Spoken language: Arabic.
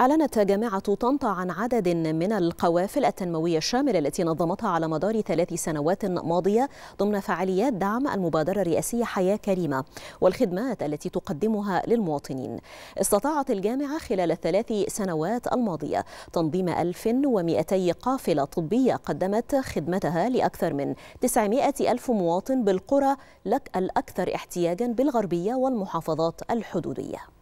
أعلنت جامعة طنطا عن عدد من القوافل التنموية الشاملة التي نظمتها على مدار ثلاث سنوات ماضية ضمن فعاليات دعم المبادرة الرئاسية حياة كريمة والخدمات التي تقدمها للمواطنين استطاعت الجامعة خلال الثلاث سنوات الماضية تنظيم 1200 قافلة طبية قدمت خدمتها لأكثر من 900 ألف مواطن بالقرى الأكثر احتياجا بالغربية والمحافظات الحدودية